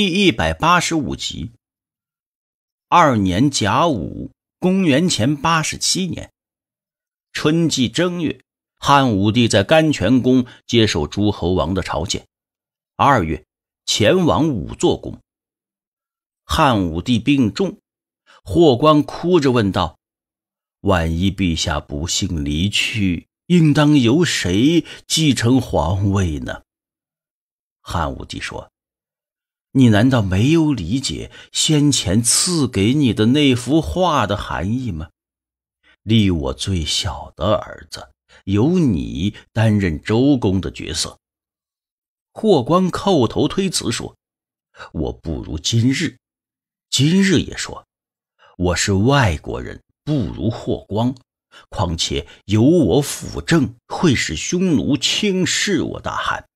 第一百八十五集。二年甲午，公元前八十七年，春季正月，汉武帝在甘泉宫接受诸侯王的朝见。二月，前往五座宫。汉武帝病重，霍光哭着问道：“万一陛下不幸离去，应当由谁继承皇位呢？”汉武帝说。你难道没有理解先前赐给你的那幅画的含义吗？立我最小的儿子，由你担任周公的角色。霍光叩头推辞说：“我不如今日。”今日也说：“我是外国人，不如霍光。况且有我辅政，会使匈奴轻视我大汉。”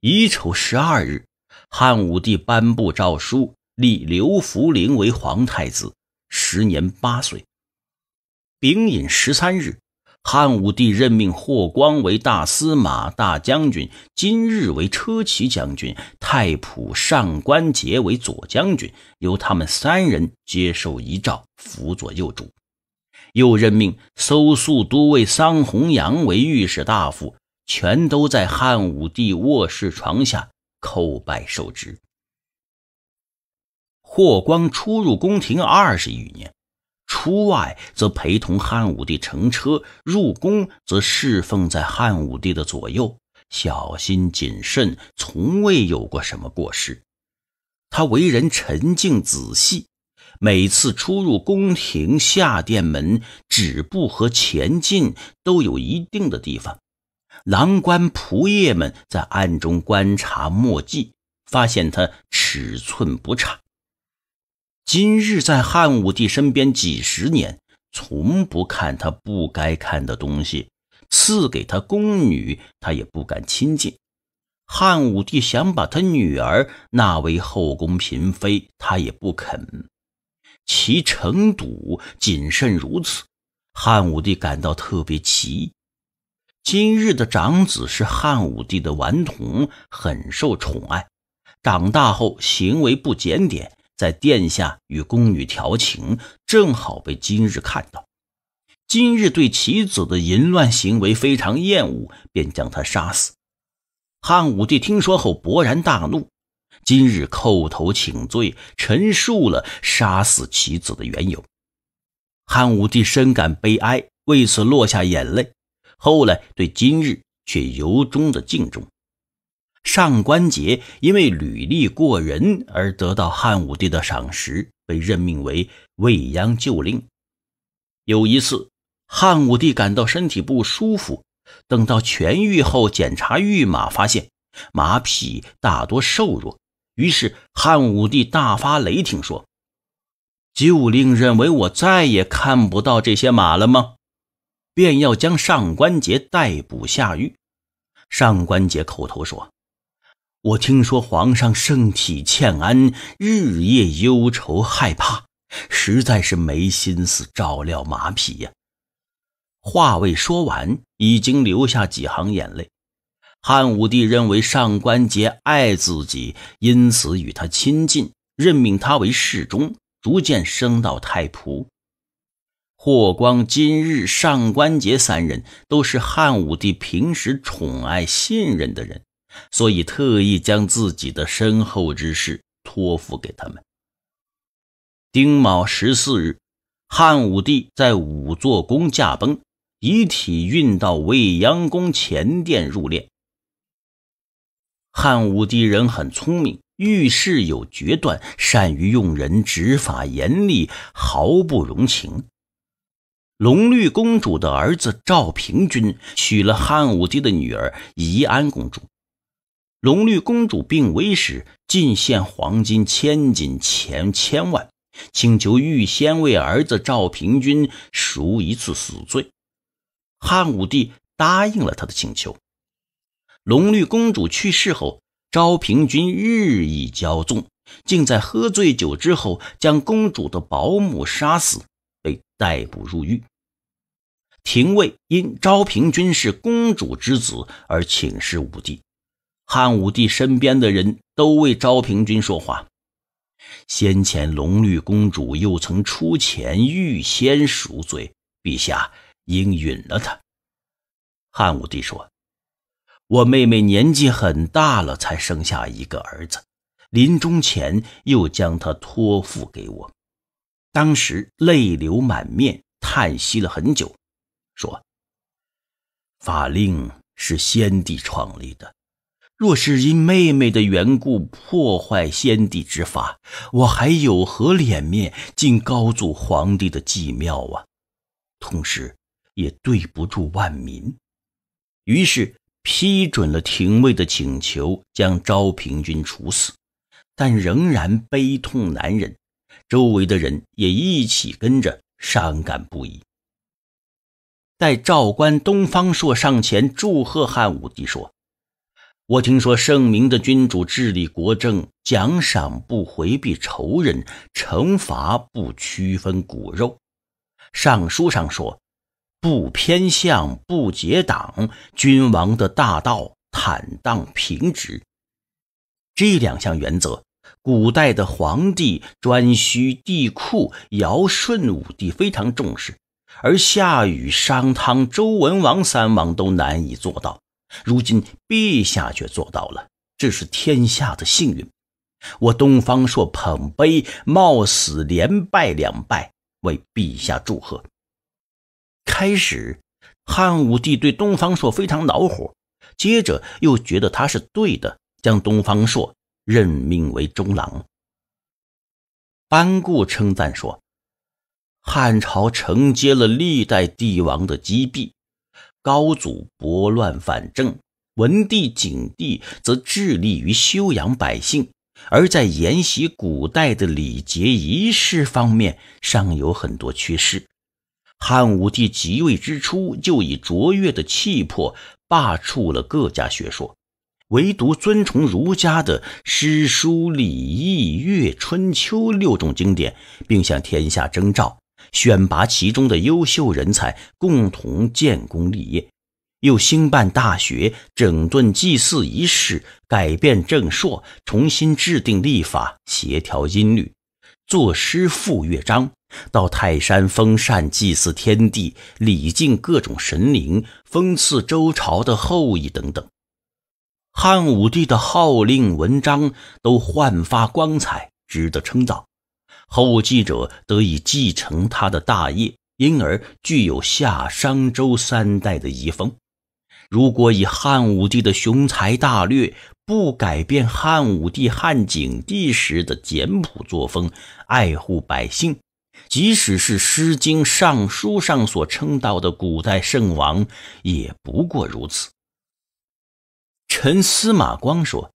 乙丑十二日。汉武帝颁布诏书，立刘弗陵为皇太子，时年八岁。丙寅十三日，汉武帝任命霍光为大司马大将军，今日为车骑将军，太仆上官桀为左将军，由他们三人接受遗诏，辅佐幼主。又任命搜素都尉桑弘羊为御史大夫，全都在汉武帝卧室床下。叩拜受职。霍光出入宫廷二十余年，出外则陪同汉武帝乘车，入宫则侍奉在汉武帝的左右，小心谨慎，从未有过什么过失。他为人沉静仔细，每次出入宫廷、下殿门、止步和前进，都有一定的地方。郎官仆役们在暗中观察墨迹，发现他尺寸不差。今日在汉武帝身边几十年，从不看他不该看的东西，赐给他宫女，他也不敢亲近。汉武帝想把他女儿纳为后宫嫔妃，他也不肯。其程度谨慎如此，汉武帝感到特别奇异。今日的长子是汉武帝的顽童，很受宠爱。长大后行为不检点，在殿下与宫女调情，正好被今日看到。今日对其子的淫乱行为非常厌恶，便将他杀死。汉武帝听说后勃然大怒，今日叩头请罪，陈述了杀死其子的缘由。汉武帝深感悲哀，为此落下眼泪。后来对今日却由衷的敬重。上官桀因为履历过人而得到汉武帝的赏识，被任命为未央旧令。有一次，汉武帝感到身体不舒服，等到痊愈后检查御马，发现马匹大多瘦弱，于是汉武帝大发雷霆说：“旧令认为我再也看不到这些马了吗？”便要将上官桀逮捕下狱。上官桀口头说：“我听说皇上圣体欠安，日夜忧愁害怕，实在是没心思照料马匹呀。”话未说完，已经流下几行眼泪。汉武帝认为上官桀爱自己，因此与他亲近，任命他为侍中，逐渐升到太仆。霍光、今日、上官桀三人都是汉武帝平时宠爱信任的人，所以特意将自己的身后之事托付给他们。丁卯十四日，汉武帝在五座宫驾崩，遗体运到未央宫前殿入殓。汉武帝人很聪明，遇事有决断，善于用人，执法严厉，毫不容情。龙绿公主的儿子赵平君娶了汉武帝的女儿宜安公主。龙绿公主病危时，进献黄金千金钱千万，请求预先为儿子赵平君赎一次死罪。汉武帝答应了他的请求。龙绿公主去世后，赵平君日益骄纵，竟在喝醉酒之后将公主的保姆杀死，被逮捕入狱。廷尉因昭平君是公主之子而请示武帝，汉武帝身边的人都为昭平君说话。先前龙绿公主又曾出钱预先赎罪，陛下应允了他。汉武帝说：“我妹妹年纪很大了才生下一个儿子，临终前又将他托付给我，当时泪流满面，叹息了很久。”说：“法令是先帝创立的，若是因妹妹的缘故破坏先帝之法，我还有何脸面进高祖皇帝的祭庙啊？同时，也对不住万民。”于是批准了廷尉的请求，将昭平君处死，但仍然悲痛难忍，周围的人也一起跟着伤感不已。待赵官东方朔上前祝贺汉武帝说：“我听说圣明的君主治理国政，奖赏不回避仇人，惩罚不区分骨肉。尚书上说，不偏向，不结党，君王的大道坦荡平直。这两项原则，古代的皇帝专需帝喾、尧、舜、武帝非常重视。”而夏禹、商汤、周文王三王都难以做到，如今陛下却做到了，这是天下的幸运。我东方朔捧杯，冒死连拜两拜，为陛下祝贺。开始，汉武帝对东方朔非常恼火，接着又觉得他是对的，将东方朔任命为中郎。班固称赞说。汉朝承接了历代帝王的积弊，高祖拨乱反正，文帝、景帝则致力于修养百姓，而在沿袭古代的礼节仪式方面尚有很多缺失。汉武帝即位之初，就以卓越的气魄罢黜了各家学说，唯独尊崇儒家的《诗》《书》《礼》《易》《乐》《春秋》六种经典，并向天下征召。选拔其中的优秀人才，共同建功立业；又兴办大学，整顿祭祀仪式，改变政朔，重新制定历法，协调音律，作诗赋乐章，到泰山封禅，祭祀天地，礼敬各种神灵，封赐周朝的后裔等等。汉武帝的号令文章都焕发光彩，值得称道。后继者得以继承他的大业，因而具有夏、商、周三代的遗风。如果以汉武帝的雄才大略，不改变汉武帝、汉景帝时的简朴作风，爱护百姓，即使是《诗经》《尚书》上所称道的古代圣王，也不过如此。臣司马光说：“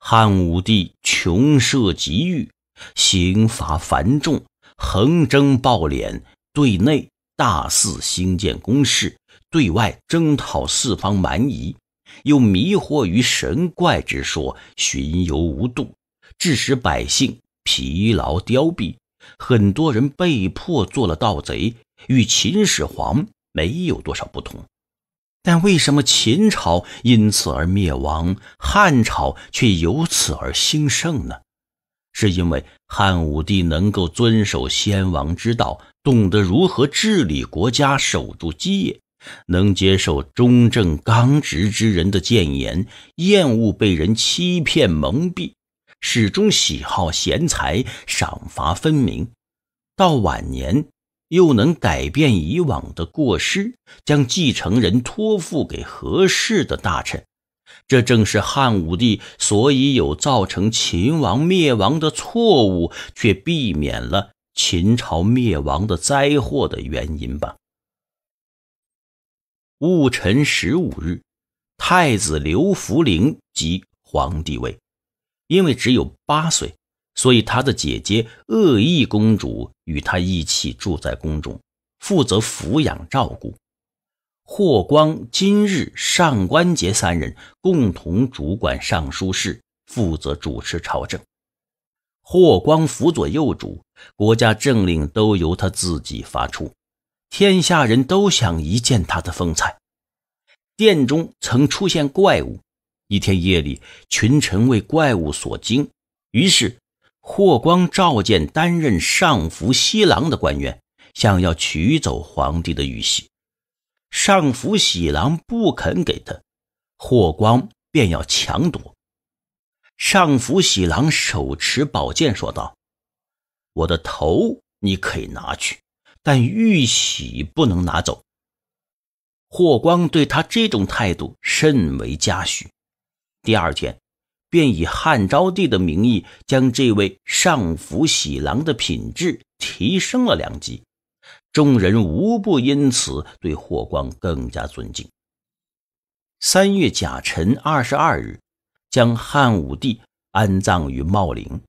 汉武帝穷奢极欲。”刑罚繁重，横征暴敛，对内大肆兴建工事，对外征讨四方蛮夷，又迷惑于神怪之说，巡游无度，致使百姓疲劳凋敝，很多人被迫做了盗贼，与秦始皇没有多少不同。但为什么秦朝因此而灭亡，汉朝却由此而兴盛呢？是因为汉武帝能够遵守先王之道，懂得如何治理国家、守住基业，能接受忠正刚直之人的谏言，厌恶被人欺骗蒙蔽，始终喜好贤才，赏罚分明。到晚年，又能改变以往的过失，将继承人托付给合适的大臣。这正是汉武帝所以有造成秦王灭亡的错误，却避免了秦朝灭亡的灾祸的原因吧。戊辰十五日，太子刘弗陵即皇帝位，因为只有八岁，所以他的姐姐鄂邑公主与他一起住在宫中，负责抚养照顾。霍光、今日上官桀三人共同主管尚书事，负责主持朝政。霍光辅佐右主，国家政令都由他自己发出，天下人都想一见他的风采。殿中曾出现怪物，一天夜里，群臣为怪物所惊，于是霍光召见担任上服西郎的官员，想要取走皇帝的玉玺。上府喜郎不肯给他，霍光便要抢夺。上府喜郎手持宝剑说道：“我的头你可以拿去，但玉玺不能拿走。”霍光对他这种态度甚为嘉许。第二天，便以汉昭帝的名义将这位上府喜郎的品质提升了两级。众人无不因此对霍光更加尊敬。三月甲辰二十二日，将汉武帝安葬于茂陵。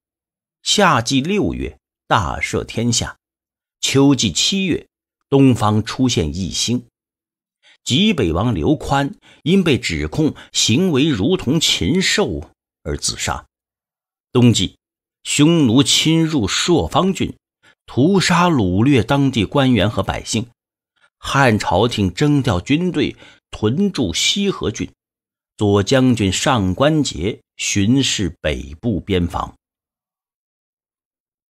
夏季六月，大赦天下。秋季七月，东方出现异星。济北王刘宽因被指控行为如同禽兽而自杀。冬季，匈奴侵入朔方郡。屠杀、掳掠当地官员和百姓，汉朝廷征调军队屯驻西河郡，左将军上官桀巡视北部边防。